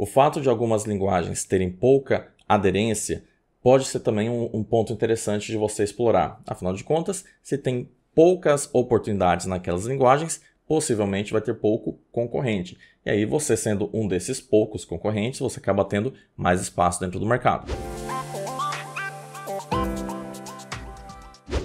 O fato de algumas linguagens terem pouca aderência pode ser também um, um ponto interessante de você explorar. Afinal de contas, se tem poucas oportunidades naquelas linguagens, possivelmente vai ter pouco concorrente. E aí, você sendo um desses poucos concorrentes, você acaba tendo mais espaço dentro do mercado.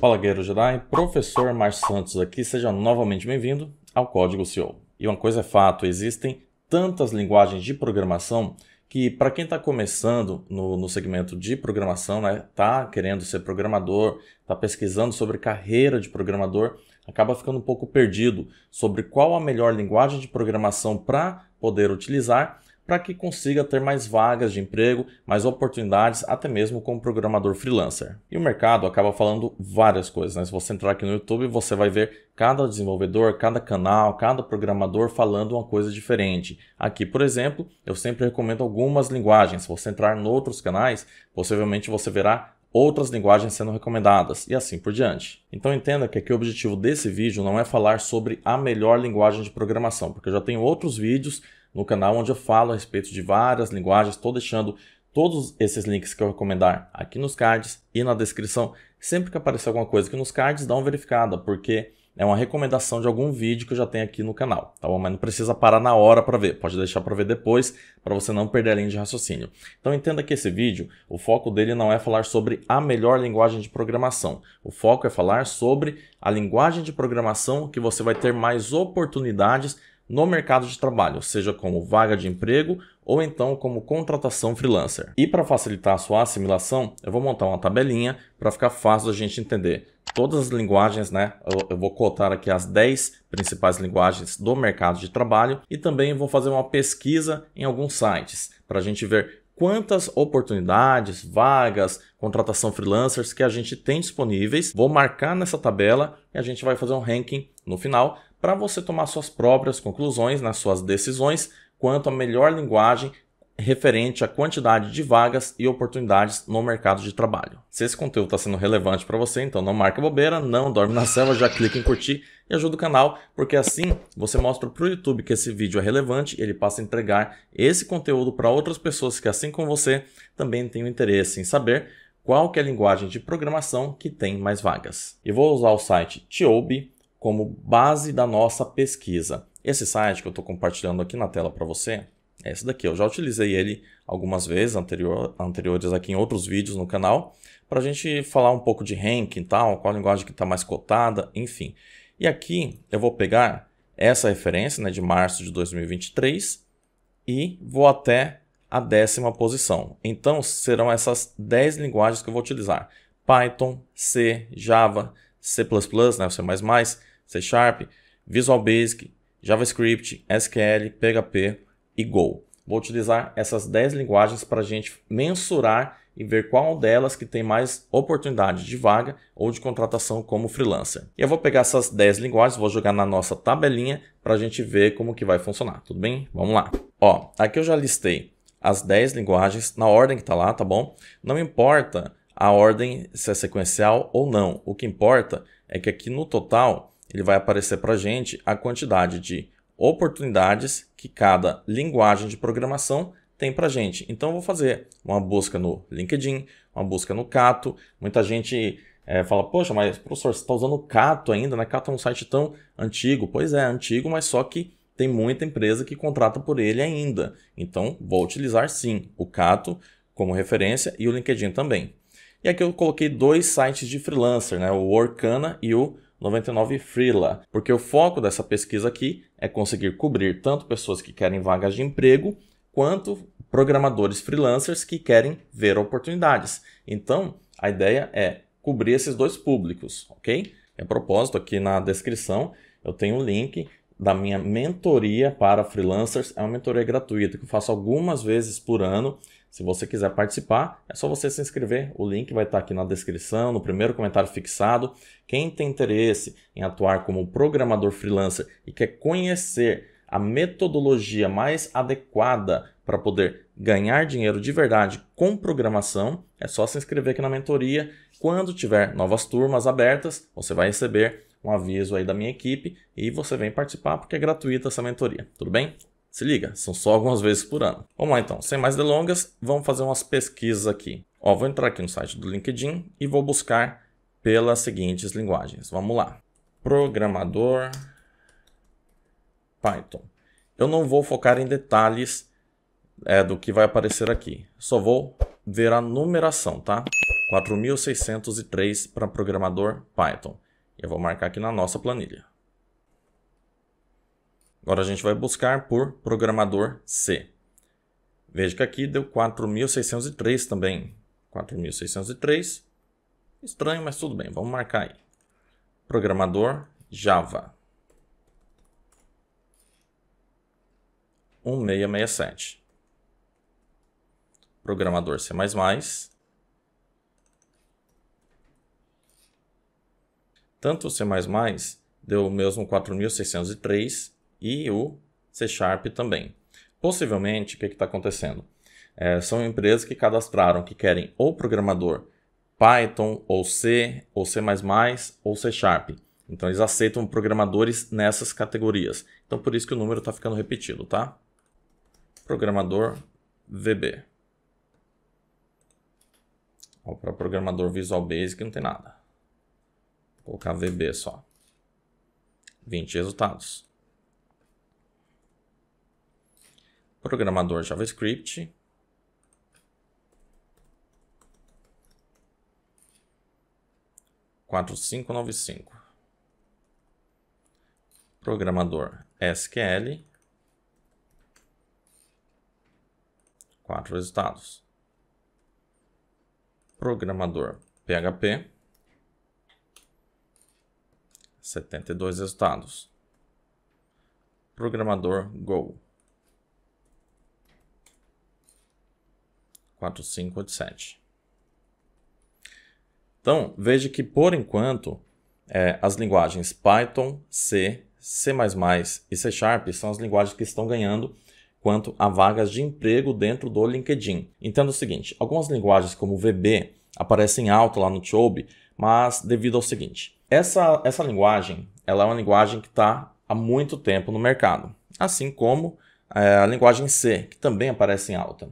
Fala Guerreiro Jedi, professor Marcos Santos aqui, seja novamente bem-vindo ao Código CEO. E uma coisa é fato, existem tantas linguagens de programação que para quem está começando no, no, segmento de programação, né, tá querendo ser programador, tá pesquisando sobre carreira de programador, acaba ficando um pouco perdido sobre qual a melhor linguagem de programação para poder utilizar para que consiga ter mais vagas de emprego, mais oportunidades, até mesmo como programador freelancer. E o mercado acaba falando várias coisas, né? Se você entrar aqui no YouTube, você vai ver cada desenvolvedor, cada canal, cada programador falando uma coisa diferente. Aqui, por exemplo, eu sempre recomendo algumas linguagens. Se você entrar em outros canais, possivelmente você verá outras linguagens sendo recomendadas e assim por diante. Então entenda que aqui o objetivo desse vídeo não é falar sobre a melhor linguagem de programação, porque eu já tenho outros vídeos no canal onde eu falo a respeito de várias linguagens. Estou deixando todos esses links que eu recomendar aqui nos cards e na descrição. Sempre que aparecer alguma coisa aqui nos cards, dá uma verificada, porque é uma recomendação de algum vídeo que eu já tenho aqui no canal, tá bom? Mas não precisa parar na hora para ver, pode deixar para ver depois, para você não perder a linha de raciocínio. Então entenda que esse vídeo, o foco dele não é falar sobre a melhor linguagem de programação. O foco é falar sobre a linguagem de programação que você vai ter mais oportunidades no mercado de trabalho, seja como vaga de emprego ou então como contratação freelancer. E para facilitar a sua assimilação, eu vou montar uma tabelinha para ficar fácil a gente entender todas as linguagens, né? Eu, eu, vou cotar aqui as 10 principais linguagens do mercado de trabalho e também vou fazer uma pesquisa em alguns sites para a gente ver quantas oportunidades, vagas, contratação freelancers que a gente tem disponíveis. Vou marcar nessa tabela e a gente vai fazer um ranking no final para você tomar suas próprias conclusões nas suas decisões quanto à melhor linguagem referente à quantidade de vagas e oportunidades no mercado de trabalho. Se esse conteúdo está sendo relevante para você, então não marca bobeira, não dorme na selva, já clica em curtir e ajuda o canal, porque assim você mostra para o YouTube que esse vídeo é relevante, e ele passa a entregar esse conteúdo para outras pessoas que, assim como você, também têm interesse em saber qual é a linguagem de programação que tem mais vagas. Eu vou usar o site Tiobi como base da nossa pesquisa. Esse site que eu estou compartilhando aqui na tela para você é esse daqui. Eu já utilizei ele algumas vezes anterior, anteriores aqui em outros vídeos no canal para a gente falar um pouco de ranking e tal, qual a linguagem que está mais cotada, enfim. E aqui eu vou pegar essa referência né, de março de 2023 e vou até a décima posição. Então serão essas 10 linguagens que eu vou utilizar. Python, C, Java, C++, né, C++, C Sharp, Visual Basic, JavaScript, SQL, PHP e Go. Vou utilizar essas 10 linguagens para a gente mensurar e ver qual delas que tem mais oportunidade de vaga ou de contratação como freelancer. E eu vou pegar essas 10 linguagens, vou jogar na nossa tabelinha para a gente ver como que vai funcionar, tudo bem? Vamos lá. Ó, aqui eu já listei as 10 linguagens na ordem que está lá, tá bom? Não importa a ordem se é sequencial ou não, o que importa é que aqui no total ele vai aparecer para a gente a quantidade de oportunidades que cada linguagem de programação tem para gente. Então, eu vou fazer uma busca no LinkedIn, uma busca no Cato. Muita gente é, fala, poxa, mas professor, você está usando o Cato ainda, né? Cato é um site tão antigo. Pois é, antigo, mas só que tem muita empresa que contrata por ele ainda. Então, vou utilizar sim o Cato como referência e o LinkedIn também. E aqui eu coloquei dois sites de freelancer, né? o Orkana e o 99 Freela, porque o foco dessa pesquisa aqui é conseguir cobrir tanto pessoas que querem vagas de emprego quanto programadores freelancers que querem ver oportunidades. Então, a ideia é cobrir esses dois públicos, ok? A é propósito, aqui na descrição eu tenho um link da minha mentoria para freelancers. É uma mentoria gratuita que eu faço algumas vezes por ano se você quiser participar, é só você se inscrever. O link vai estar aqui na descrição, no primeiro comentário fixado. Quem tem interesse em atuar como programador freelancer e quer conhecer a metodologia mais adequada para poder ganhar dinheiro de verdade com programação, é só se inscrever aqui na mentoria. Quando tiver novas turmas abertas, você vai receber um aviso aí da minha equipe e você vem participar porque é gratuita essa mentoria, tudo bem? Se liga, são só algumas vezes por ano. Vamos lá então, sem mais delongas, vamos fazer umas pesquisas aqui. Ó, vou entrar aqui no site do LinkedIn e vou buscar pelas seguintes linguagens. Vamos lá. Programador Python. Eu não vou focar em detalhes é, do que vai aparecer aqui. Só vou ver a numeração, tá? 4.603 para programador Python. Eu vou marcar aqui na nossa planilha. Agora a gente vai buscar por programador C. Veja que aqui deu 4.603 também. 4.603. Estranho, mas tudo bem. Vamos marcar aí. Programador Java. 1667. Programador C++. Tanto o C++ deu o mesmo 4.603 e o C Sharp também. Possivelmente, o que é está acontecendo? É, são empresas que cadastraram que querem ou programador Python, ou C, ou C++, ou C Sharp. Então, eles aceitam programadores nessas categorias. Então, por isso que o número está ficando repetido, tá? Programador VB. Para programador Visual Basic não tem nada. Vou colocar VB só. 20 resultados. programador JavaScript. Quatro cinco nove cinco. Programador SQL. Quatro resultados. Programador PHP. setenta e dois resultados. Programador Go. 4, 5, 8, 7. Então, veja que por enquanto, é, as linguagens Python, C, C++ e C Sharp são as linguagens que estão ganhando quanto a vagas de emprego dentro do LinkedIn. Entenda o seguinte, algumas linguagens como VB aparecem alto lá no Chobe, mas devido ao seguinte, essa, essa linguagem ela é uma linguagem que está há muito tempo no mercado, assim como é, a linguagem C, que também aparece em alta.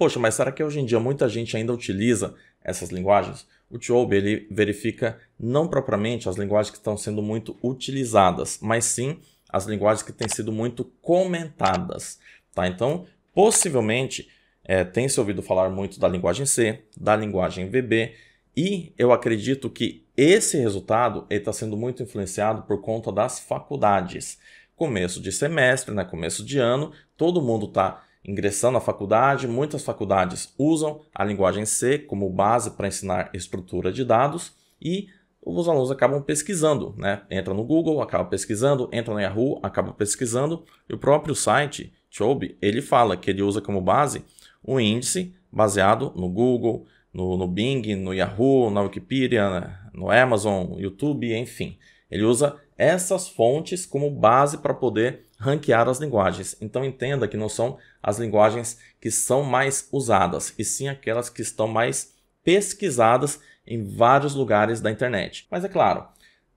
Poxa, mas será que hoje em dia muita gente ainda utiliza essas linguagens? O Tiobe ele verifica não propriamente as linguagens que estão sendo muito utilizadas, mas sim as linguagens que têm sido muito comentadas. Tá? Então, possivelmente, é, tem se ouvido falar muito da linguagem C, da linguagem VB, e eu acredito que esse resultado está sendo muito influenciado por conta das faculdades. Começo de semestre, né? começo de ano, todo mundo está ingressando na faculdade, muitas faculdades usam a linguagem C como base para ensinar estrutura de dados e os alunos acabam pesquisando, né? Entra no Google, acaba pesquisando, entra no Yahoo, acaba pesquisando. E o próprio site, Chobe, ele fala que ele usa como base um índice baseado no Google, no, no Bing, no Yahoo, na Wikipedia, né? no Amazon, YouTube, enfim. Ele usa essas fontes como base para poder ranquear as linguagens. Então entenda que não são as linguagens que são mais usadas, e sim aquelas que estão mais pesquisadas em vários lugares da internet. Mas é claro,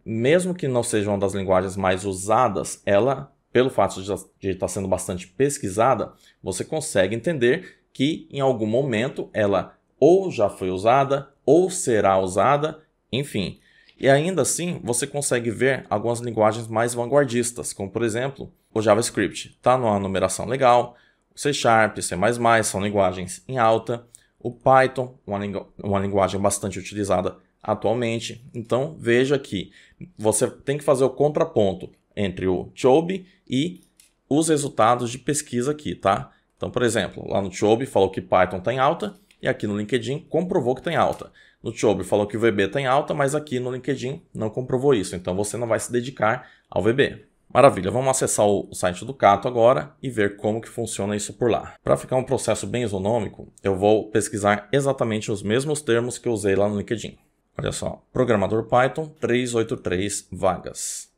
mesmo que não seja uma das linguagens mais usadas, ela, pelo fato de estar tá sendo bastante pesquisada, você consegue entender que em algum momento ela ou já foi usada ou será usada, enfim. E ainda assim, você consegue ver algumas linguagens mais vanguardistas, como por exemplo, o JavaScript. Está numa numeração legal, o C Sharp, C++ são linguagens em alta, o Python, uma, lingu uma linguagem bastante utilizada atualmente. Então, veja que você tem que fazer o contraponto entre o Chobe e os resultados de pesquisa aqui, tá? Então, por exemplo, lá no Chobe falou que Python está em alta, e aqui no LinkedIn comprovou que tem alta. No Tiobe falou que o VB tem alta, mas aqui no LinkedIn não comprovou isso, então você não vai se dedicar ao VB. Maravilha, vamos acessar o site do Cato agora e ver como que funciona isso por lá. Para ficar um processo bem isonômico, eu vou pesquisar exatamente os mesmos termos que eu usei lá no LinkedIn. Olha só, programador Python, 383 vagas.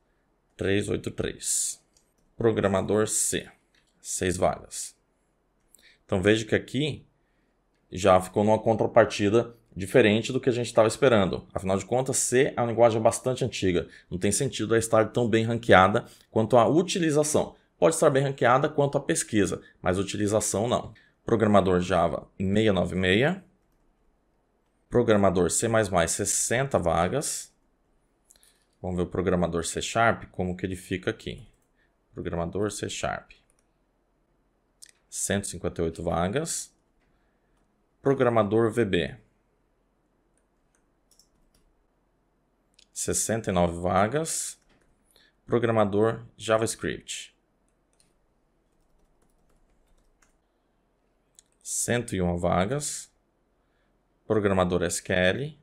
383. Programador C, 6 vagas. Então veja que aqui já ficou numa contrapartida diferente do que a gente estava esperando. Afinal de contas, C é uma linguagem bastante antiga. Não tem sentido ela estar tão bem ranqueada quanto a utilização. Pode estar bem ranqueada quanto a pesquisa, mas utilização não. Programador Java 696. Programador C++ 60 vagas. Vamos ver o programador C Sharp, como que ele fica aqui. Programador C Sharp. 158 vagas. Programador VB. 69 vagas. Programador JavaScript. 101 vagas. Programador SQL.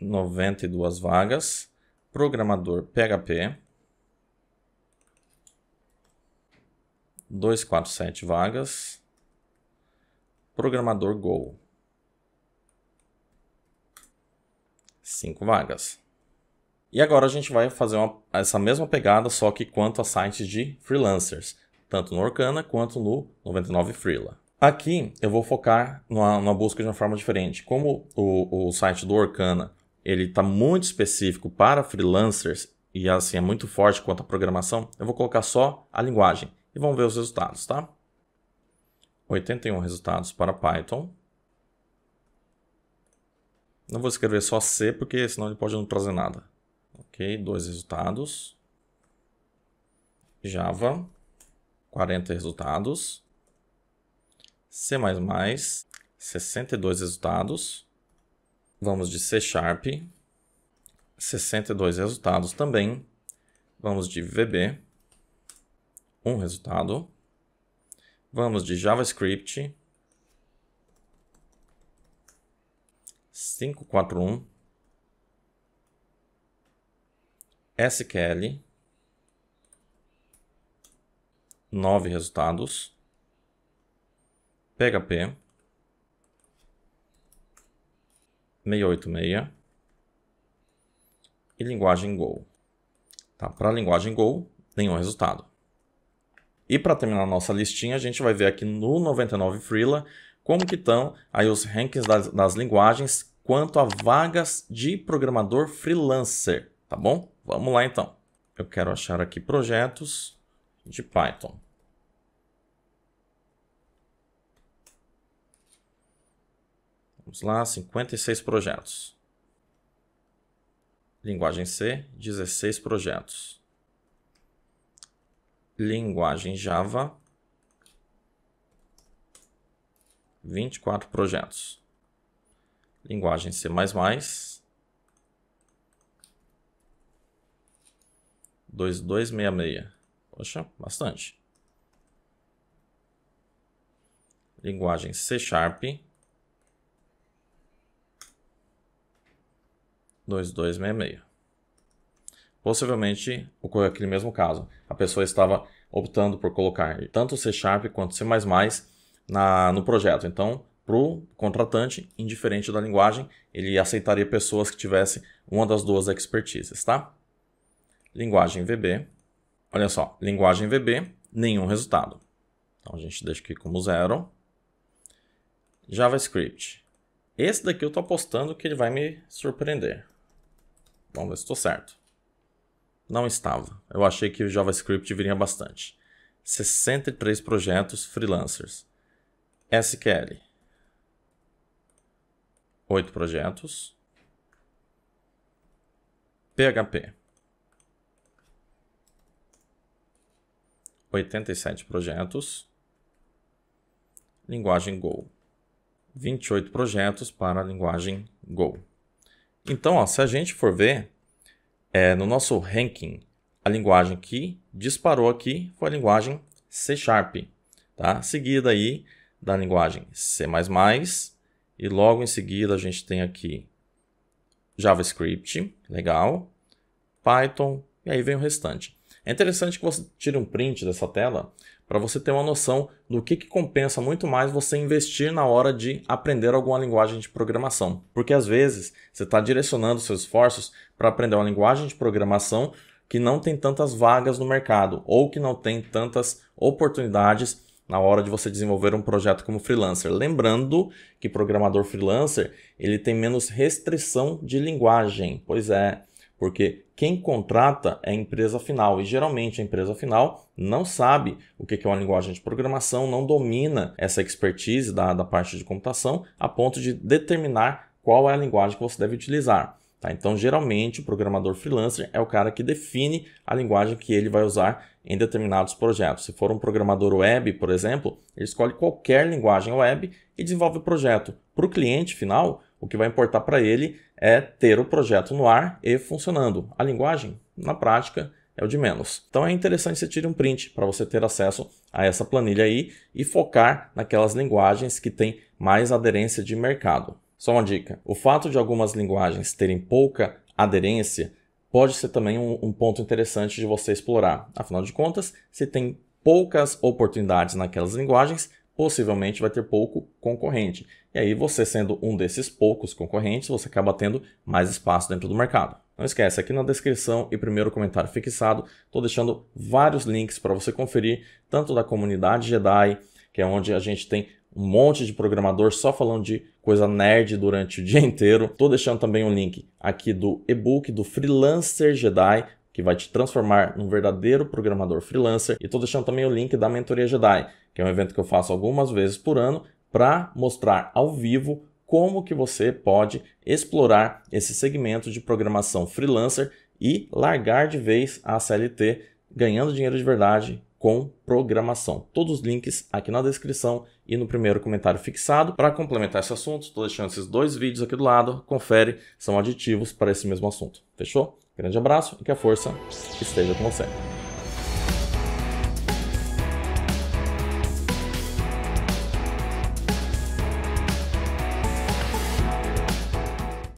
92 vagas. Programador PHP. 247 vagas programador Go. Cinco vagas. E agora a gente vai fazer uma, essa mesma pegada, só que quanto a sites de freelancers, tanto no Orkana quanto no 99 Freela. Aqui eu vou focar numa, numa busca de uma forma diferente. Como o, o site do Orkana ele está muito específico para freelancers e assim é muito forte quanto à programação, eu vou colocar só a linguagem e vamos ver os resultados, tá? 81 resultados para Python. Não vou escrever só C, porque senão ele pode não trazer nada. Ok, dois resultados. Java, 40 resultados. C++, 62 resultados. Vamos de C Sharp, 62 resultados também. Vamos de VB, um resultado. Vamos de JavaScript 541 SQL 9 resultados PHP 686 e linguagem Go. Tá, para a linguagem Go, nenhum resultado. E para terminar nossa listinha, a gente vai ver aqui no 99 Freela como que estão aí os rankings das, das linguagens quanto a vagas de programador freelancer, tá bom? Vamos lá então. Eu quero achar aqui projetos de Python. Vamos lá, 56 projetos. Linguagem C, 16 projetos linguagem Java, 24 projetos. Linguagem C++, 2266. Poxa, bastante. Linguagem C Sharp, 2266. Possivelmente ocorreu aquele mesmo caso. A pessoa estava optando por colocar tanto C Sharp quanto C na, no projeto. Então, para o contratante, indiferente da linguagem, ele aceitaria pessoas que tivessem uma das duas expertises, tá? Linguagem VB. Olha só, linguagem VB, nenhum resultado. Então, a gente deixa aqui como zero. JavaScript. Esse daqui eu estou apostando que ele vai me surpreender. Vamos ver se estou certo. Não estava. Eu achei que o JavaScript viria bastante. 63 projetos freelancers. SQL. 8 projetos. PHP. 87 projetos. Linguagem Go. 28 projetos para a linguagem Go. Então, ó, se a gente for ver, é, no nosso ranking, a linguagem que disparou aqui foi a linguagem C Sharp, tá? seguida aí da linguagem C++, e logo em seguida a gente tem aqui JavaScript, legal, Python, e aí vem o restante. É interessante que você tire um print dessa tela para você ter uma noção do que, que compensa muito mais você investir na hora de aprender alguma linguagem de programação. Porque às vezes você está direcionando seus esforços para aprender uma linguagem de programação que não tem tantas vagas no mercado ou que não tem tantas oportunidades na hora de você desenvolver um projeto como freelancer. Lembrando que programador freelancer, ele tem menos restrição de linguagem. Pois é, porque quem contrata é a empresa final e geralmente a empresa final não sabe o que é uma linguagem de programação, não domina essa expertise da, da parte de computação a ponto de determinar qual é a linguagem que você deve utilizar. Tá? Então, geralmente, o programador freelancer é o cara que define a linguagem que ele vai usar em determinados projetos. Se for um programador web, por exemplo, ele escolhe qualquer linguagem web e desenvolve o projeto. Para o cliente final, o que vai importar para ele é ter o projeto no ar e funcionando. A linguagem, na prática, é o de menos. Então é interessante você tirar um print para você ter acesso a essa planilha aí e focar naquelas linguagens que têm mais aderência de mercado. Só uma dica: o fato de algumas linguagens terem pouca aderência pode ser também um, um ponto interessante de você explorar. Afinal de contas, se tem poucas oportunidades naquelas linguagens, possivelmente vai ter pouco concorrente. E aí, você sendo um desses poucos concorrentes, você acaba tendo mais espaço dentro do mercado. Não esquece, aqui na descrição e primeiro comentário fixado, estou deixando vários links para você conferir, tanto da comunidade Jedi, que é onde a gente tem um monte de programador só falando de coisa nerd durante o dia inteiro. Estou deixando também um link aqui do e-book do Freelancer Jedi, que vai te transformar num verdadeiro programador freelancer. E estou deixando também o link da Mentoria Jedi, que é um evento que eu faço algumas vezes por ano para mostrar ao vivo como que você pode explorar esse segmento de programação freelancer e largar de vez a CLT ganhando dinheiro de verdade com programação. Todos os links aqui na descrição e no primeiro comentário fixado. Para complementar esse assunto, estou deixando esses dois vídeos aqui do lado, confere, são aditivos para esse mesmo assunto. Fechou? Grande abraço e que a força esteja com você.